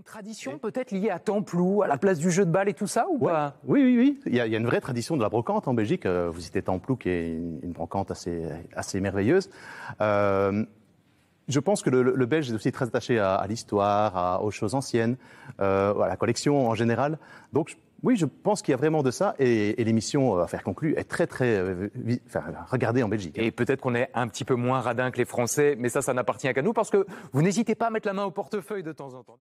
Une tradition peut-être liée à Templou, à la place du jeu de balle et tout ça ou pas Oui, oui, oui. Il y, a, une vraie tradition de la brocante en Belgique. Euh, vous citez Templou, qui est une, brocante assez, assez merveilleuse. Euh, je pense que le, Belge est aussi très attaché à, l'histoire, aux choses anciennes, euh, à la collection en général. Donc, oui, je pense qu'il y a vraiment de ça. Et, l'émission à faire conclue est très, très Regardez enfin, en Belgique. Et peut-être qu'on est un petit peu moins radin que les Français, mais ça, ça n'appartient qu'à nous parce que vous n'hésitez pas à mettre la main au portefeuille de temps en temps.